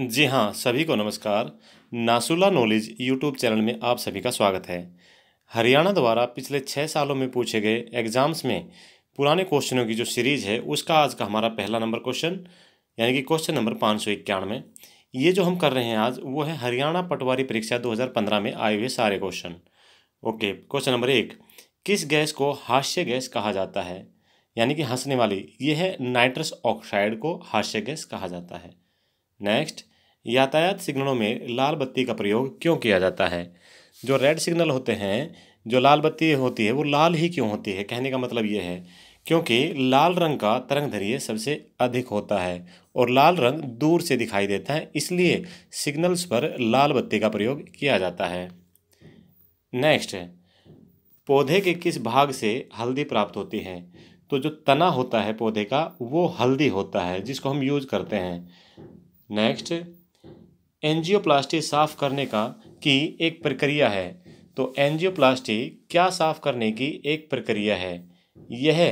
जी हाँ सभी को नमस्कार नासुला नॉलेज यूट्यूब चैनल में आप सभी का स्वागत है हरियाणा द्वारा पिछले छः सालों में पूछे गए एग्जाम्स में पुराने क्वेश्चनों की जो सीरीज़ है उसका आज का हमारा पहला नंबर क्वेश्चन यानी कि क्वेश्चन नंबर पाँच सौ इक्यानवे ये जो हम कर रहे हैं आज वो है हरियाणा पटवारी परीक्षा दो में आए हुए सारे क्वेश्चन ओके क्वेश्चन नंबर एक किस गैस को हास्य गैस कहा जाता है यानी कि हंसने वाली यह है नाइट्रस ऑक्साइड को हास्य गैस कहा जाता है नेक्स्ट यातायात सिग्नलों में लाल बत्ती का प्रयोग क्यों किया जाता है जो रेड सिग्नल होते हैं जो लाल बत्ती होती है वो लाल ही क्यों होती है कहने का मतलब ये है क्योंकि लाल रंग का तरंग धैर्य सबसे अधिक होता है और लाल रंग दूर से दिखाई देता है इसलिए सिग्नल्स पर लाल बत्ती का प्रयोग किया जाता है नेक्स्ट पौधे के किस भाग से हल्दी प्राप्त होती है तो जो तना होता है पौधे का वो हल्दी होता है जिसको हम यूज करते हैं नेक्स्ट एंजियोप्लास्टी साफ करने का की एक प्रक्रिया है तो एंजियोप्लास्टी क्या साफ करने की एक प्रक्रिया है यह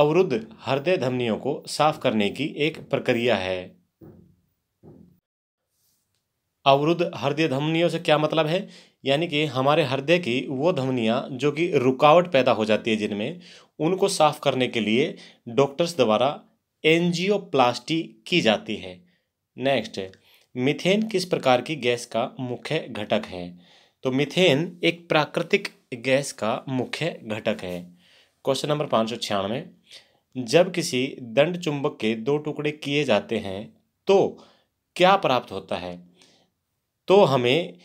अवरुद्ध हृदय धमनियों को साफ करने की एक प्रक्रिया है अवरुद्ध हृदय धमनियों से क्या मतलब है यानी कि हमारे हृदय की वो धमनियाँ जो कि रुकावट पैदा हो जाती है जिनमें उनको साफ करने के लिए डॉक्टर्स द्वारा एंजियोप्लास्टी की जाती है नेक्स्ट मिथेन किस प्रकार की गैस का मुख्य घटक है तो मिथेन एक प्राकृतिक गैस का मुख्य घटक है क्वेश्चन नंबर पाँच सौ छियानवे जब किसी दंड चुंबक के दो टुकड़े किए जाते हैं तो क्या प्राप्त होता है तो हमें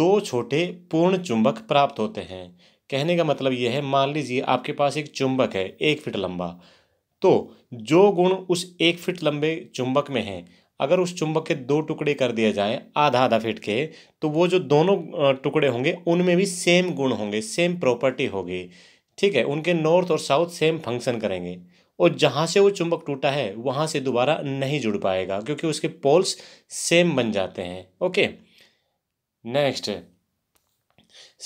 दो छोटे पूर्ण चुंबक प्राप्त होते हैं कहने का मतलब यह है मान लीजिए आपके पास एक चुंबक है एक फिट लंबा तो जो गुण उस एक फिट लंबे चुंबक में है अगर उस चुंबक के दो टुकड़े कर दिए जाएं आधा आधा फिट के तो वो जो दोनों टुकड़े होंगे उनमें भी सेम गुण होंगे सेम प्रॉपर्टी होगी ठीक है उनके नॉर्थ और साउथ सेम फंक्शन करेंगे और जहाँ से वो चुंबक टूटा है वहाँ से दोबारा नहीं जुड़ पाएगा क्योंकि उसके पोल्स सेम बन जाते हैं ओके नेक्स्ट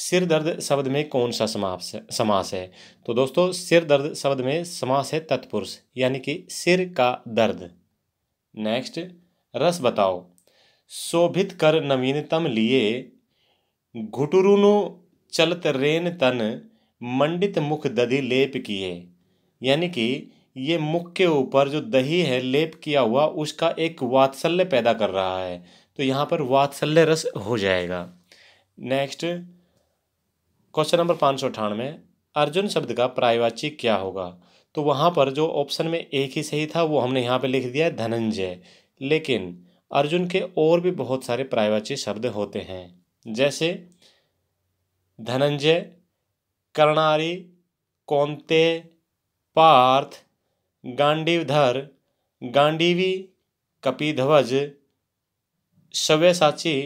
सिर दर्द शब्द में कौन सा समास समास है तो दोस्तों सिर दर्द शब्द में समास है तत्पुरुष यानी कि सिर का दर्द नेक्स्ट रस बताओ शोभित कर नवीनतम लिए घुटुरुनु चलत रेन तन मंडित मुख दधि लेप किए यानी कि ये मुख के ऊपर जो दही है लेप किया हुआ उसका एक वात्सल्य पैदा कर रहा है तो यहाँ पर वात्सल्य रस हो जाएगा नेक्स्ट क्वेश्चन नंबर पाँच सौ अठानवे अर्जुन शब्द का प्रायवाची क्या होगा तो वहाँ पर जो ऑप्शन में एक ही सही था वो हमने यहाँ पे लिख दिया है धनंजय लेकिन अर्जुन के और भी बहुत सारे प्रायवाची शब्द होते हैं जैसे धनंजय कर्णारी कौनते पार्थ गांडीवधर गांडीवी कपिध्वज सव्यसाची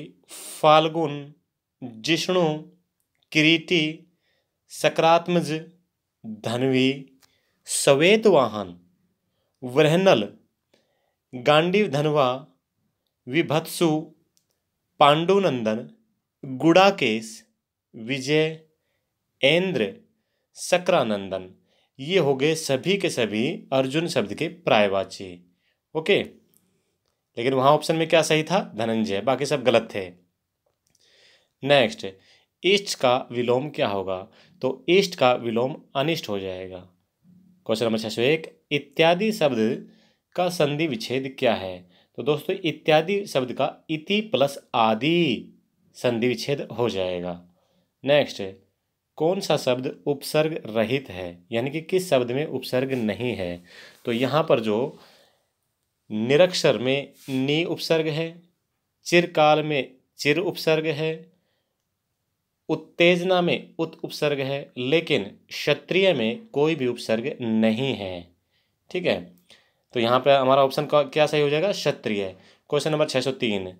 फाल्गुन जिष्णु किरीटी सकारात्मज धनवी सवेतवाहन वृहनल गांडीव धनवा विभत्सु पांडुनंदन गुड़ाकेश विजय एन्द्र सक्रानंदन ये हो गए सभी के सभी अर्जुन शब्द के प्रायवाची ओके लेकिन वहाँ ऑप्शन में क्या सही था धनंजय बाकी सब गलत थे नेक्स्ट ईष्ट का विलोम क्या होगा तो ईष्ट का विलोम अनिष्ट हो जाएगा क्वेश्चन नंबर छः सौ एक इत्यादि शब्द का संधि विच्छेद क्या है तो दोस्तों इत्यादि शब्द का इति प्लस आदि संधि विच्छेद हो जाएगा नेक्स्ट कौन सा शब्द उपसर्ग रहित है यानी कि किस शब्द में उपसर्ग नहीं है तो यहाँ पर जो निरक्षर में नी उपसर्ग है चिरकाल में चिर उपसर्ग है उत्तेजना में उत उपसर्ग है लेकिन क्षत्रिय में कोई भी उपसर्ग नहीं है ठीक है तो यहाँ पर हमारा ऑप्शन क्या सही हो जाएगा क्षत्रिय क्वेश्चन नंबर छः सौ तीन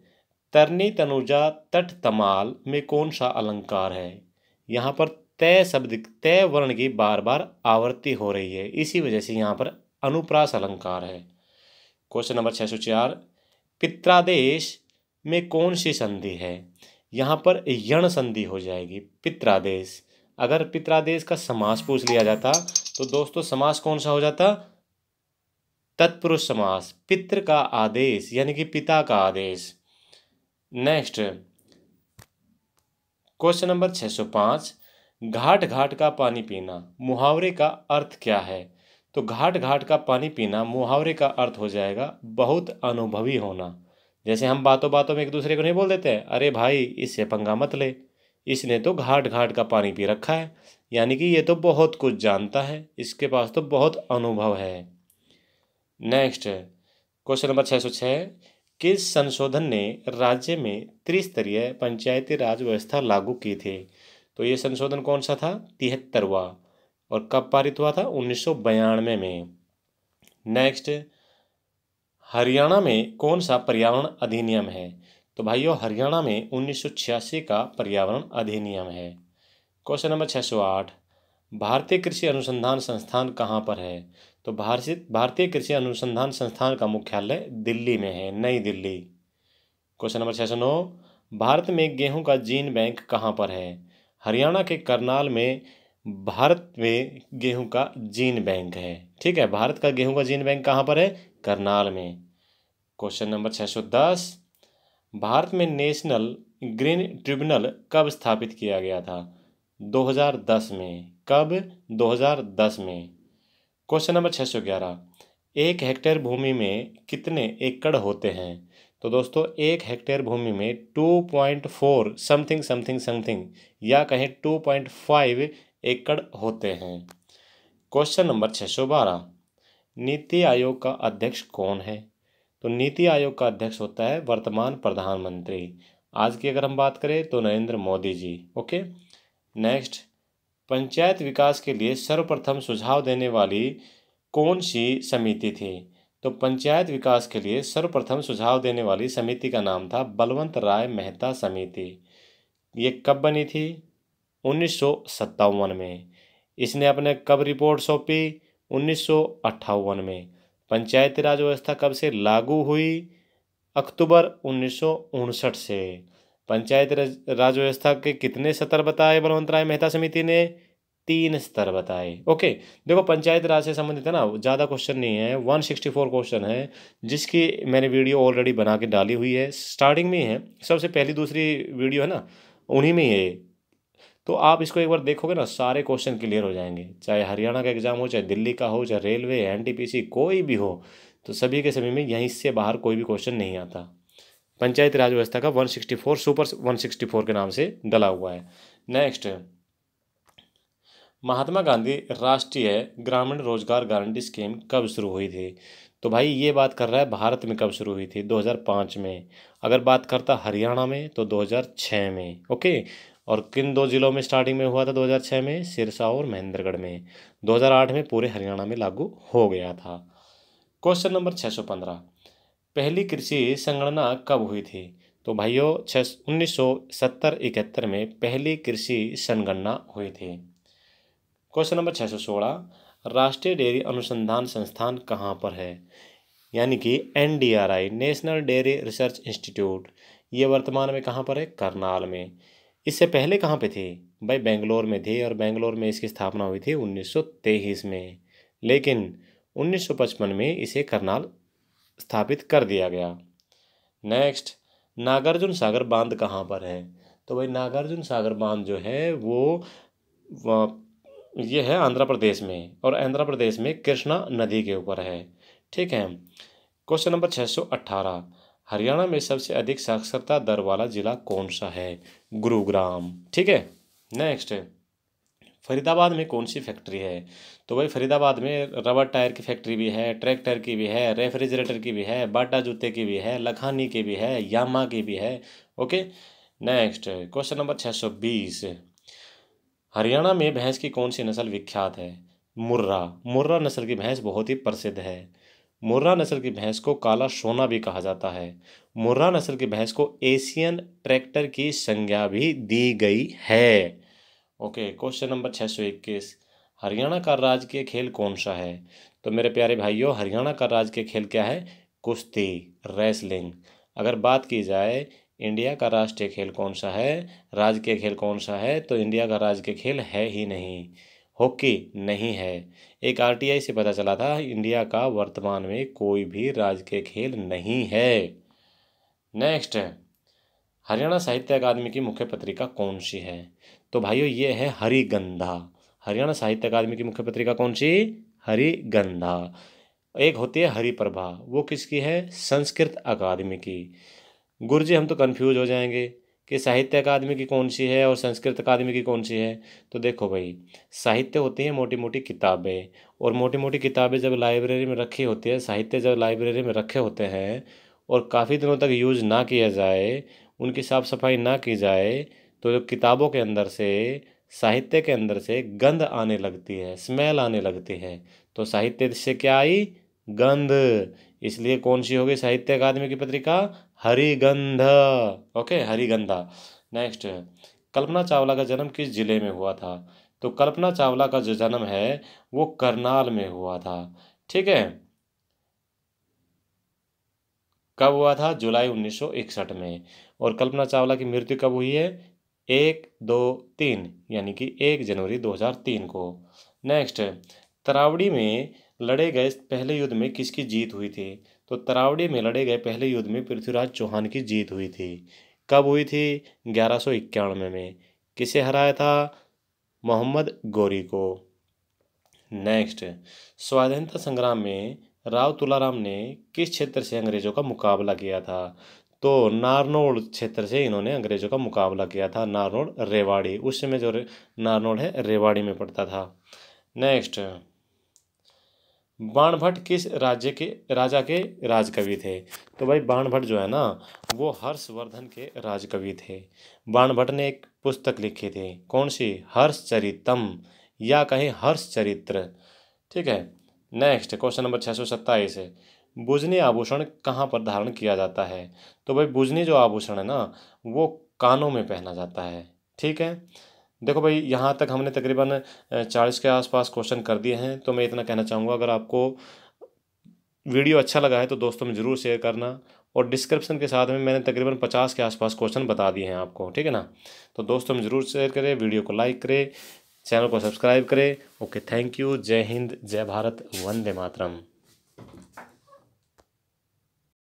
तरनी तनुजा तट तमाल में कौन सा अलंकार है यहाँ पर तय शब्द तय वर्ण की बार बार आवृत्ति हो रही है इसी वजह से यहाँ पर अनुप्रास अलंकार है क्वेश्चन नंबर छः सौ चार पित्रादेश में कौन सी संधि है यहाँ पर यण संधि हो जाएगी पित्रादेश अगर पित्रादेश का समास पूछ लिया जाता तो दोस्तों समास कौन सा हो जाता तत्पुरुष समास पित्र का आदेश यानी कि पिता का आदेश नेक्स्ट क्वेश्चन नंबर 605 घाट घाट का पानी पीना मुहावरे का अर्थ क्या है तो घाट घाट का पानी पीना मुहावरे का अर्थ हो जाएगा बहुत अनुभवी होना जैसे हम बातों बातों में एक दूसरे को नहीं बोल देते हैं अरे भाई इससे पंगा मत ले इसने तो घाट घाट का पानी पी रखा है यानी कि ये तो बहुत कुछ जानता है इसके पास तो बहुत अनुभव है नेक्स्ट क्वेश्चन नंबर छः सौ छः किस संशोधन ने राज्य में त्रिस्तरीय पंचायती राज व्यवस्था लागू की थी तो ये संशोधन कौन सा था तिहत्तरवा और कब पारित हुआ था उन्नीस सौ बयानवे में नेक्स्ट हरियाणा में कौन सा पर्यावरण अधिनियम है तो भाइयों हरियाणा में उन्नीस का पर्यावरण अधिनियम है क्वेश्चन नंबर छः भारतीय कृषि अनुसंधान संस्थान कहाँ पर है तो भारत भारतीय कृषि अनुसंधान संस्थान का मुख्यालय दिल्ली में है नई दिल्ली क्वेश्चन नंबर छः सौ नौ भारत में गेहूं का जीन बैंक कहाँ पर है हरियाणा के करनाल में भारत में गेहूं का जीन बैंक है ठीक है भारत का गेहूं का जीन बैंक कहाँ पर है करनाल में क्वेश्चन नंबर छः सौ दस भारत में नेशनल ग्रीन ट्रिब्यूनल कब स्थापित किया गया था 2010 में कब 2010 में क्वेश्चन नंबर छः सौ ग्यारह एक हेक्टेयर भूमि में कितने एकड़ होते हैं तो दोस्तों एक हेक्टेयर भूमि में two point four something something something या कहें टू पॉइंट फाइव एकड़ होते हैं क्वेश्चन नंबर छः सौ बारह नीति आयोग का अध्यक्ष कौन है तो नीति आयोग का अध्यक्ष होता है वर्तमान प्रधानमंत्री आज की अगर हम बात करें तो नरेंद्र मोदी जी ओके नेक्स्ट पंचायत विकास के लिए सर्वप्रथम सुझाव देने वाली कौन सी समिति थी तो पंचायत विकास के लिए सर्वप्रथम सुझाव देने वाली समिति का नाम था बलवंत राय मेहता समिति ये कब बनी थी उन्नीस में इसने अपने कब रिपोर्ट सौंपी उन्नीस में पंचायती राज व्यवस्था कब से लागू हुई अक्टूबर उन्नीस से पंचायत राज व्यवस्था के कितने स्तर बताए बलवंत राय मेहता समिति ने तीन स्तर बताए ओके देखो पंचायत राज से संबंधित है ना ज़्यादा क्वेश्चन नहीं है 164 क्वेश्चन है जिसकी मैंने वीडियो ऑलरेडी बना के डाली हुई है स्टार्टिंग में ही है सबसे पहली दूसरी वीडियो है ना उन्हीं में ही है तो आप इसको एक बार देखोगे ना सारे क्वेश्चन क्लियर हो जाएंगे चाहे हरियाणा का एग्जाम हो चाहे दिल्ली का हो चाहे रेलवे एन कोई भी हो तो सभी के सभी में यहीं से बाहर कोई भी क्वेश्चन नहीं आता पंचायती राज व्यवस्था का 164 सुपर 164 के नाम से डला हुआ है नेक्स्ट महात्मा गांधी राष्ट्रीय ग्रामीण रोजगार गारंटी स्कीम कब शुरू हुई थी तो भाई ये बात कर रहा है भारत में कब शुरू हुई थी 2005 में अगर बात करता हरियाणा में तो 2006 में ओके और किन दो ज़िलों में स्टार्टिंग में हुआ था 2006 में सिरसा और महेंद्रगढ़ में 2008 में पूरे हरियाणा में लागू हो गया था क्वेश्चन नंबर 615 पहली कृषि संगणना कब हुई थी तो भाइयों छः उन्नीस सौ सत्तर इकहत्तर में पहली कृषि संगणना हुई थी क्वेश्चन नंबर छः सौ सोलह राष्ट्रीय डेयरी अनुसंधान संस्थान कहाँ पर है यानी कि N national dairy research institute ये वर्तमान में कहाँ पर है करनाल में इससे पहले कहाँ पे थे भाई बेंगलोर में थी और बेंगलोर में इसकी स्थापना हुई थी उन्नीस में लेकिन 1955 में इसे करनाल स्थापित कर दिया गया नेक्स्ट नागार्जुन सागर बांध कहाँ पर है तो भाई नागार्जुन सागर बांध जो है वो ये है आंध्र प्रदेश में और आंध्र प्रदेश में कृष्णा नदी के ऊपर है ठीक है क्वेश्चन नंबर छः सौ अट्ठारह हरियाणा में सबसे अधिक साक्षरता दर वाला जिला कौन सा है गुरुग्राम ठीक है नेक्स्ट फरीदाबाद में कौन सी फैक्ट्री है तो भाई फरीदाबाद में रबर टायर की फैक्ट्री भी है ट्रैक्टर की भी है रेफ्रिजरेटर की भी है बाटा जूते की भी है लखानी की भी है यामा की भी है ओके नेक्स्ट क्वेश्चन नंबर छः सौ बीस हरियाणा में भैंस की कौन सी नस्ल विख्यात है मुर्रा मुर्रा नस्ल की भैंस बहुत ही प्रसिद्ध है मुर्रा नस्ल की भैंस को काला सोना भी कहा जाता है मुर्रा नस्ल की भैंस को एशियन ट्रैक्टर की संज्ञा भी दी गई है ओके क्वेश्चन नंबर छः सौ इक्कीस हरियाणा का राजकीय खेल कौन सा है तो मेरे प्यारे भाइयों हरियाणा का राजकीय खेल क्या है कुश्ती रेसलिंग अगर बात की जाए इंडिया का राष्ट्रीय खेल कौन सा है राजकीय खेल कौन सा है तो इंडिया का राजकीय खेल है ही नहीं हॉकी नहीं है एक आरटीआई से पता चला था इंडिया का वर्तमान में कोई भी राजकीय खेल नहीं है नेक्स्ट हरियाणा साहित्य अकादमी की मुख्य पत्रिका कौन सी है तो भाइयों ये है हरिगंधा हरियाणा साहित्य अकादमी की मुख्य पत्रिका कौन सी हरिगंधा एक होती है हरिप्रभा वो किसकी है संस्कृत अकादमी की गुरु जी हम तो कन्फ्यूज हो जाएंगे कि साहित्य अकादमी की कौन सी है और संस्कृत अकादमी की कौन सी है तो देखो भाई साहित्य होती हैं मोटी मोटी किताबें और मोटी मोटी किताबें जब लाइब्रेरी में रखी होती है साहित्य जब लाइब्रेरी में रखे होते हैं और काफ़ी दिनों तक यूज ना किया जाए उनकी साफ़ सफाई ना की जाए तो जो किताबों के अंदर से साहित्य के अंदर से गंध आने लगती है स्मेल आने लगती है तो साहित्य से क्या आई गंध इसलिए कौन सी होगी साहित्य अकादमी की पत्रिका हरिगंध ओके हरिगंधा नेक्स्ट कल्पना चावला का जन्म किस जिले में हुआ था तो कल्पना चावला का जो जन्म है वो करनाल में हुआ था ठीक है कब हुआ था जुलाई 1961 में और कल्पना चावला की मृत्यु कब हुई है एक दो तीन यानी कि एक जनवरी 2003 को नेक्स्ट तरावड़ी में लड़े गए पहले युद्ध में किसकी जीत हुई थी तो तरावड़ी में लड़े गए पहले युद्ध में पृथ्वीराज चौहान की जीत हुई थी कब हुई थी ग्यारह में किसे हराया था मोहम्मद गौरी को नेक्स्ट स्वाधीनता संग्राम में राव तुलाराम ने किस क्षेत्र से अंग्रेजों का मुकाबला किया था तो नारनौल क्षेत्र से इन्होंने अंग्रेज़ों का मुकाबला किया था नारनौल रेवाड़ी उस समय जो नारनौल है रेवाड़ी में पड़ता था नेक्स्ट बाणभट्ट किस राज्य के राजा के राजकवि थे तो भाई बाणभट्ट जो है ना वो हर्षवर्धन के राजकवि थे बाणभट्ट ने एक पुस्तक लिखी थी कौन सी हर्षचरितम या कहें हर्षचरित्र ठीक है नेक्स्ट क्वेश्चन नंबर छः सौ सत्ताईस बुजनी आभूषण कहाँ पर धारण किया जाता है तो भाई बुजनी जो आभूषण है ना वो कानों में पहना जाता है ठीक है देखो भाई यहाँ तक हमने तकरीबन चालीस के आसपास क्वेश्चन कर दिए हैं तो मैं इतना कहना चाहूँगा अगर आपको वीडियो अच्छा लगा है तो दोस्तों में ज़रूर शेयर करना और डिस्क्रिप्शन के साथ में मैंने तकरीबन पचास के आसपास क्वेश्चन बता दिए हैं आपको ठीक है ना तो दोस्तों में ज़रूर शेयर करें वीडियो को लाइक करें चैनल को सब्सक्राइब करें ओके थैंक यू जय हिंद जय भारत वंदे मातरम